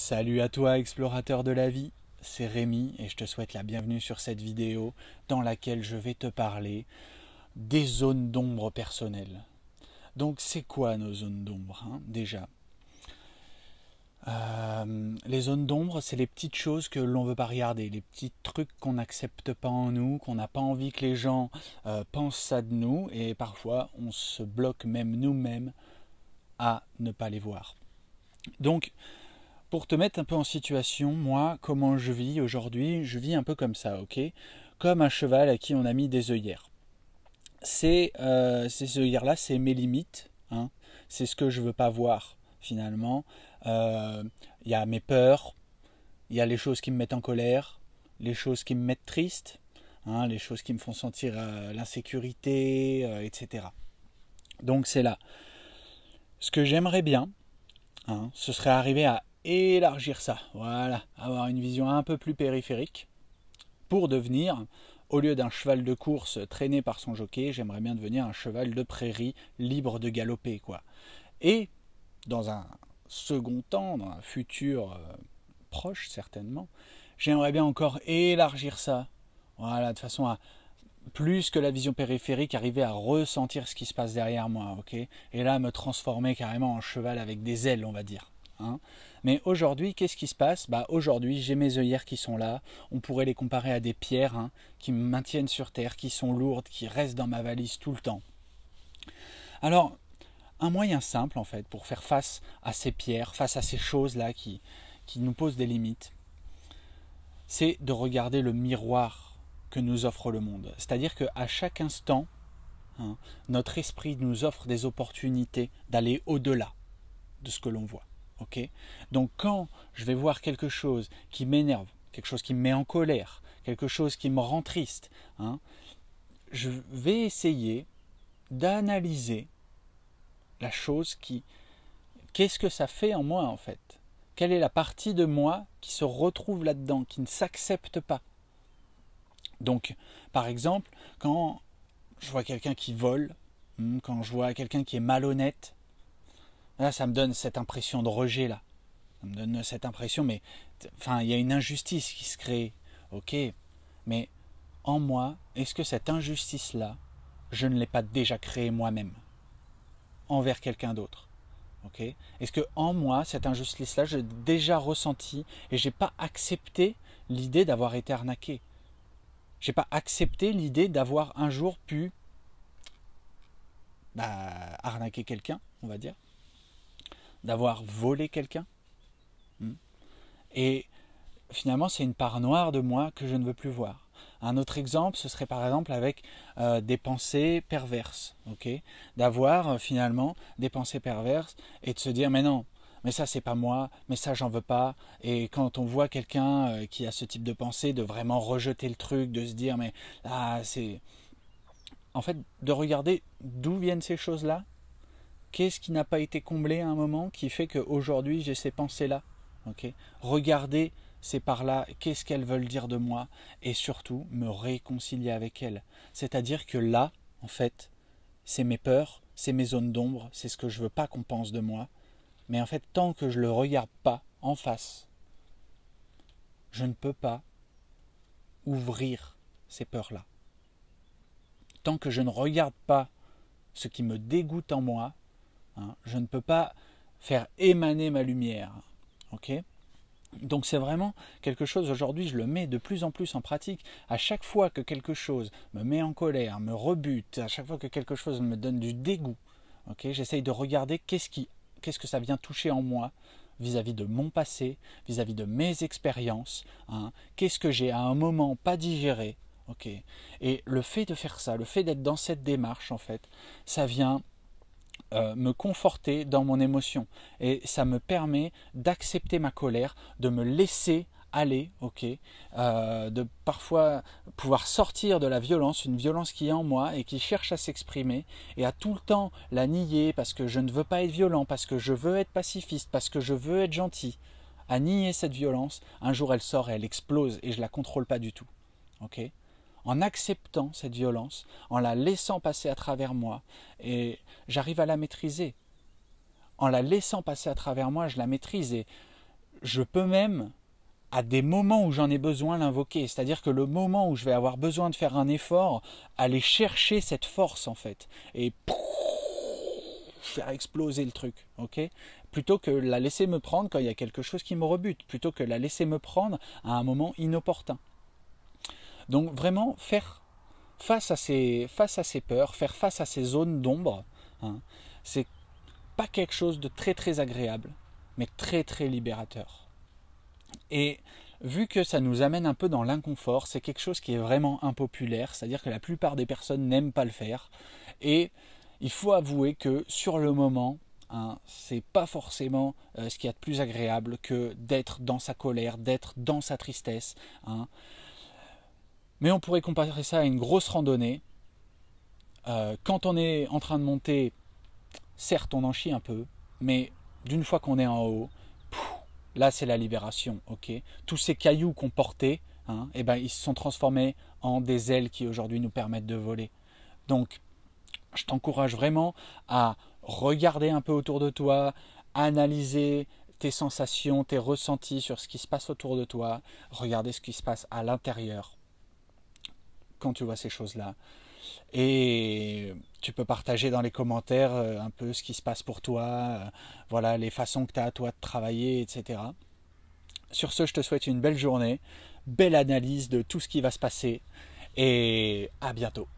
Salut à toi explorateur de la vie, c'est Rémi et je te souhaite la bienvenue sur cette vidéo dans laquelle je vais te parler des zones d'ombre personnelles. Donc c'est quoi nos zones d'ombre hein, déjà euh, les zones d'ombre, c'est les petites choses que l'on ne veut pas regarder, les petits trucs qu'on n'accepte pas en nous, qu'on n'a pas envie que les gens euh, pensent ça de nous, et parfois on se bloque même nous-mêmes à ne pas les voir. Donc, pour te mettre un peu en situation, moi, comment je vis aujourd'hui, je vis un peu comme ça, ok Comme un cheval à qui on a mis des œillères. Ces, euh, ces œillères-là, c'est mes limites, hein. c'est ce que je veux pas voir finalement. Euh, il y a mes peurs, il y a les choses qui me mettent en colère, les choses qui me mettent triste, hein, les choses qui me font sentir euh, l'insécurité, etc. Donc c'est là. Ce que j'aimerais bien, hein, ce serait arriver à élargir ça, voilà, avoir une vision un peu plus périphérique pour devenir, au lieu d'un cheval de course traîné par son jockey, j'aimerais bien devenir un cheval de prairie libre de galoper, quoi. Et dans un second temps, dans un futur euh, proche certainement, j'aimerais bien encore élargir ça, voilà, de façon à plus que la vision périphérique, arriver à ressentir ce qui se passe derrière moi, ok Et là, me transformer carrément en cheval avec des ailes, on va dire. Hein. Mais aujourd'hui, qu'est-ce qui se passe bah, Aujourd'hui, j'ai mes œillères qui sont là. On pourrait les comparer à des pierres hein, qui me maintiennent sur Terre, qui sont lourdes, qui restent dans ma valise tout le temps. Alors, un moyen simple, en fait, pour faire face à ces pierres, face à ces choses-là qui, qui nous posent des limites, c'est de regarder le miroir que nous offre le monde. C'est-à-dire qu'à chaque instant, hein, notre esprit nous offre des opportunités d'aller au-delà de ce que l'on voit. Donc quand je vais voir quelque chose qui m'énerve, quelque chose qui me met en colère, quelque chose qui me rend triste, hein, je vais essayer d'analyser la chose qui... Qu'est-ce que ça fait en moi en fait Quelle est la partie de moi qui se retrouve là-dedans, qui ne s'accepte pas Donc, par exemple, quand je vois quelqu'un qui vole, hmm, quand je vois quelqu'un qui est malhonnête, Là, ça me donne cette impression de rejet là. Ça me donne cette impression, mais enfin, il y a une injustice qui se crée. Ok, mais en moi, est-ce que cette injustice là, je ne l'ai pas déjà créée moi-même envers quelqu'un d'autre Ok, est-ce que en moi, cette injustice là, je l'ai déjà ressenti et j'ai pas accepté l'idée d'avoir été arnaqué. J'ai pas accepté l'idée d'avoir un jour pu bah, arnaquer quelqu'un, on va dire d'avoir volé quelqu'un. Hmm. Et finalement, c'est une part noire de moi que je ne veux plus voir. Un autre exemple, ce serait par exemple avec euh, des pensées perverses, D'avoir euh, finalement des pensées perverses et de se dire mais non, mais ça c'est pas moi, mais ça j'en veux pas. Et quand on voit quelqu'un euh, qui a ce type de pensée, de vraiment rejeter le truc, de se dire mais là, ah, c'est, en fait, de regarder d'où viennent ces choses là Qu'est-ce qui n'a pas été comblé à un moment qui fait qu'aujourd'hui j'ai ces pensées-là Regarder ces par-là, qu'est-ce qu'elles veulent dire de moi Et surtout, me réconcilier avec elles. C'est-à-dire que là, en fait, c'est mes peurs, c'est mes zones d'ombre, c'est ce que je veux pas qu'on pense de moi. Mais en fait, tant que je ne le regarde pas en face, je ne peux pas ouvrir ces peurs-là. Tant que je ne regarde pas ce qui me dégoûte en moi, Hein. Je ne peux pas faire émaner ma lumière. Ok donc c'est vraiment quelque chose, aujourd'hui je le mets de plus en plus en pratique. À chaque fois que quelque chose me met en colère, me rebute, à chaque fois que quelque chose me donne du dégoût, ok, j'essaye de regarder qu'est-ce, qui, qu'est-ce que ça vient toucher en moi vis-à-vis de mon passé, vis-à-vis de mes expériences, hein. qu'est-ce que j'ai à un moment pas digéré. ok. Et le fait de faire ça, le fait d'être dans cette démarche en fait, ça vient euh, me conforter dans mon émotion. Et ça me permet d'accepter ma colère, de me laisser aller, ok, euh, de parfois pouvoir sortir de la violence, une violence qui est en moi et qui cherche à s'exprimer, et à tout le temps la nier parce que je ne veux pas être violent, parce que je veux être pacifiste, parce que je veux être gentil, à nier cette violence, un jour elle sort et elle explose et je la contrôle pas du tout, ok en acceptant cette violence, en la laissant passer à travers moi, et j'arrive à la maîtriser. En la laissant passer à travers moi, je la maîtrise et je peux même, à des moments où j'en ai besoin, l'invoquer. C'est-à-dire que le moment où je vais avoir besoin de faire un effort, aller chercher cette force en fait, et faire exploser le truc, ok Plutôt que la laisser me prendre quand il y a quelque chose qui me rebute, plutôt que la laisser me prendre à un moment inopportun. Donc vraiment faire face à ces, face à peurs, faire face à ces zones d'ombre, hein, c'est pas quelque chose de très très agréable, mais très très libérateur. Et vu que ça nous amène un peu dans l'inconfort, c'est quelque chose qui est vraiment impopulaire, c'est-à-dire que la plupart des personnes n'aiment pas le faire. Et il faut avouer que sur le moment, hein, c'est pas forcément euh, ce qu'il y a de plus agréable que d'être dans sa colère, d'être dans sa tristesse. Hein. Mais on pourrait comparer ça à une grosse randonnée. Euh, quand on est en train de monter, certes on en chie un peu, mais d'une fois qu'on est en haut, là c'est la libération, ok Tous ces cailloux qu'on portait, hein, eh ben, ils se sont transformés en des ailes qui aujourd'hui nous permettent de voler. Donc je t'encourage vraiment à regarder un peu autour de toi, analyser tes sensations, tes ressentis sur ce qui se passe autour de toi, regarder ce qui se passe à l'intérieur quand tu vois ces choses-là. Et tu peux partager dans les commentaires euh, un peu ce qui se passe pour toi, euh, voilà, les façons que tu as à toi de travailler, etc. Sur ce, je te souhaite une belle journée, belle analyse de tout ce qui va se passer et à bientôt.